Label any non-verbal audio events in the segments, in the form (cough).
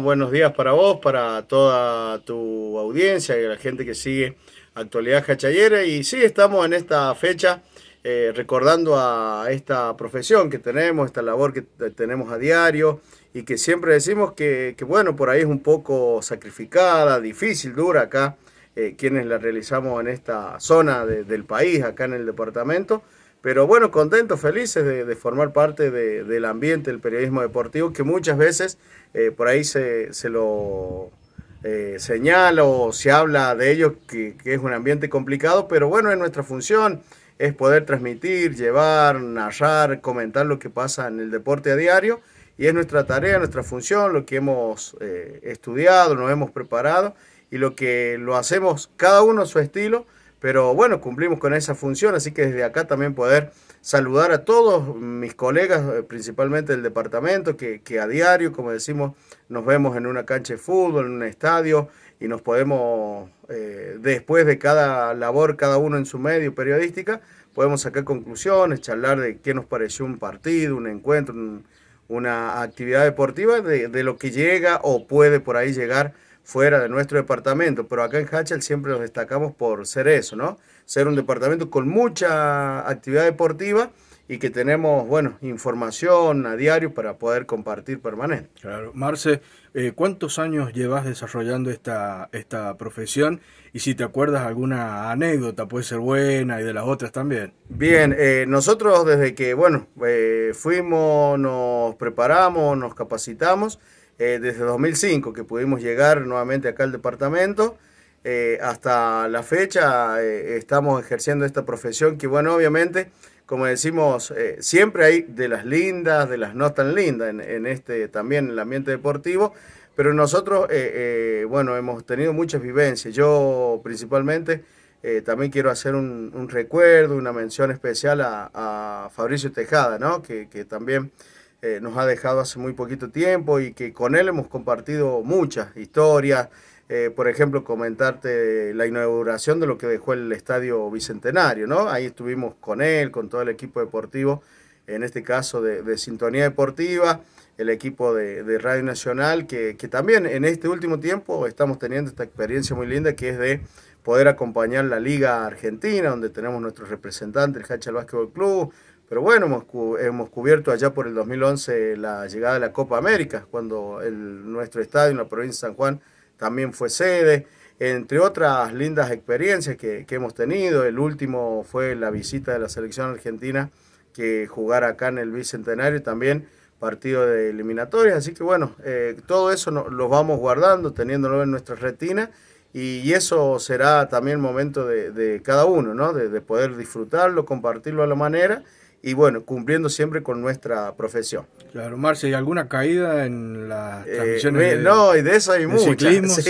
buenos días para vos, para toda tu audiencia y la gente que sigue Actualidad Cachayera. Y sí, estamos en esta fecha eh, recordando a esta profesión que tenemos, esta labor que tenemos a diario y que siempre decimos que, bueno, por ahí es un poco sacrificada, difícil, dura acá, eh, quienes la realizamos en esta zona del país, acá en el departamento pero bueno, contentos, felices de, formar parte del ambiente del periodismo deportivo, que muchas veces eh, por ahí se, lo eh, señala o se habla de ello, que, es un ambiente complicado, pero bueno, es nuestra función, es poder transmitir, llevar, narrar, comentar lo que pasa en el deporte a diario, y es nuestra tarea, nuestra función, lo que hemos eh, estudiado, nos hemos preparado, y lo que lo hacemos cada uno a su estilo pero bueno, cumplimos con esa función, así que desde acá también poder saludar a todos mis colegas, eh, principalmente del departamento, que, a diario, como decimos, nos vemos en una cancha de fútbol, en un estadio, y nos podemos, eh, después de cada labor, cada uno en su medio periodística, podemos sacar conclusiones, charlar de qué nos pareció un partido, un encuentro, una actividad deportiva, de, de lo que llega o puede por ahí llegar fuera de nuestro departamento, pero acá en Hachel siempre nos destacamos por ser eso, ¿no? Ser un departamento con mucha actividad deportiva y que tenemos, bueno, información a diario para poder compartir permanente. Claro. Marce, eh, ¿cuántos años llevas desarrollando esta, esta profesión? Y si te acuerdas alguna anécdota, puede ser buena y de las otras también. Bien, eh, nosotros desde que, bueno, eh, fuimos, nos preparamos, nos capacitamos, eh, desde 2005 que pudimos llegar nuevamente acá al departamento. Eh, hasta la fecha eh, estamos ejerciendo esta profesión que, bueno, obviamente, como decimos, siempre hay de las lindas, de las no tan lindas en, este también en el ambiente deportivo, pero nosotros, bueno, hemos tenido muchas vivencias. Yo principalmente también quiero hacer un, recuerdo, una mención especial a, Fabricio Tejada, ¿no? que también eh, nos ha dejado hace muy poquito tiempo y que con él hemos compartido muchas historias. Eh, por ejemplo, comentarte la inauguración de lo que dejó el Estadio Bicentenario, ¿no? Ahí estuvimos con él, con todo el equipo deportivo, en este caso de, Sintonía Deportiva, el equipo de, Radio Nacional, que, también en este último tiempo estamos teniendo esta experiencia muy linda que es de poder acompañar la Liga Argentina, donde tenemos nuestros representante, el Hachal Básquetbol Club, pero bueno, hemos, cubierto allá por el 2011 la llegada de la Copa América, cuando nuestro estadio en la provincia de San Juan también fue sede, entre otras lindas experiencias que, hemos tenido. El último fue la visita de la selección argentina que jugara acá en el Bicentenario también partido de eliminatorias. Así que bueno, eh, todo eso lo vamos guardando, teniéndolo en nuestra retina y, eso será también momento de, cada uno, ¿no? de, poder disfrutarlo, compartirlo a la manera y bueno, cumpliendo siempre con nuestra profesión. Claro, Marcia, ¿hay alguna caída en las eh, transmisiones? no, y de eso hay muchas.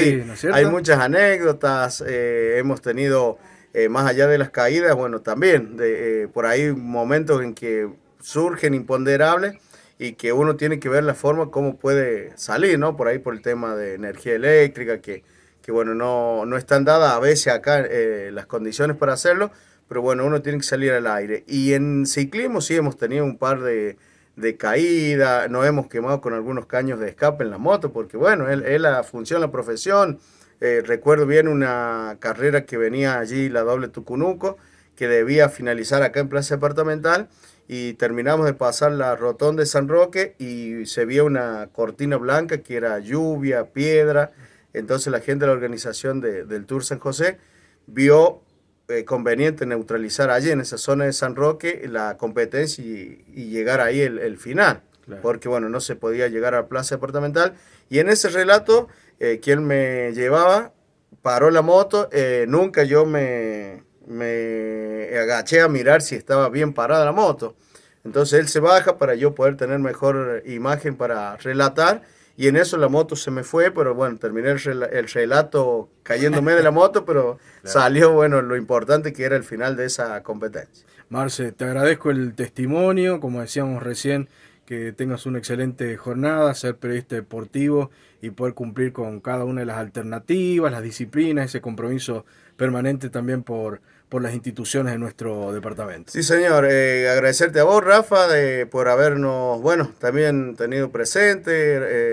Hay muchas anécdotas, eh, hemos tenido, eh, más allá de las caídas, bueno, también de, por ahí momentos en que surgen imponderables y que uno tiene que ver la forma como puede salir, ¿no? Por ahí por el tema de energía eléctrica, que, que bueno, no, no están dadas a veces acá las condiciones para hacerlo, pero bueno, uno tiene que salir al aire. Y en ciclismo sí hemos tenido un par de, de caídas, nos hemos quemado con algunos caños de escape en la moto, porque bueno, es, la función, la profesión. Eh, recuerdo bien una carrera que venía allí, la doble Tucunuco, que debía finalizar acá en Plaza Departamental y terminamos de pasar la rotonda de San Roque y se vio una cortina blanca que era lluvia, piedra. Entonces la gente de la organización del Tour San José vio eh, conveniente neutralizar allí en esa zona de San Roque la competencia y, llegar ahí el, final, porque bueno, no se podía llegar a Plaza Departamental. Y en ese relato, eh, quien me llevaba paró la moto, eh, nunca yo me, me agaché a mirar si estaba bien parada la moto. Entonces él se baja para yo poder tener mejor imagen para relatar y en eso la moto se me fue, pero bueno, terminé el, relato cayéndome de la moto, pero (laughs) salió, bueno, lo importante que era el final de esa competencia. Marce, te agradezco el testimonio, como decíamos recién, que tengas una excelente jornada, ser periodista deportivo y poder cumplir con cada una de las alternativas, las disciplinas, ese compromiso permanente también por, por las instituciones de nuestro departamento. Sí, señor, eh, agradecerte a vos, Rafa, de, por habernos, bueno, también tenido presente,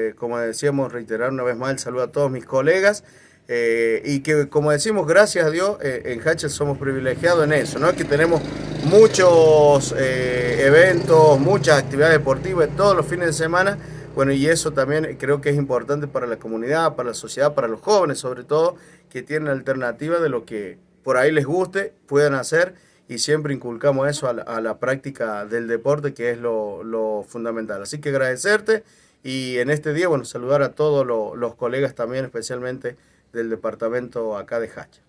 eh, como decíamos, reiterar una vez más el saludo a todos mis colegas. Eh, y que como decimos, gracias a Dios, eh, en Hatchet somos privilegiados en eso, ¿no? Que tenemos muchos eh, eventos, muchas actividades deportivas todos los fines de semana. Bueno, y eso también creo que es importante para la comunidad, para la sociedad, para los jóvenes sobre todo, que tienen alternativa de lo que por ahí les guste, puedan hacer y siempre inculcamos eso a la, práctica del deporte, que es lo, fundamental. Así que agradecerte y en este día, bueno, saludar a todos los colegas también, especialmente del departamento acá de Hacha.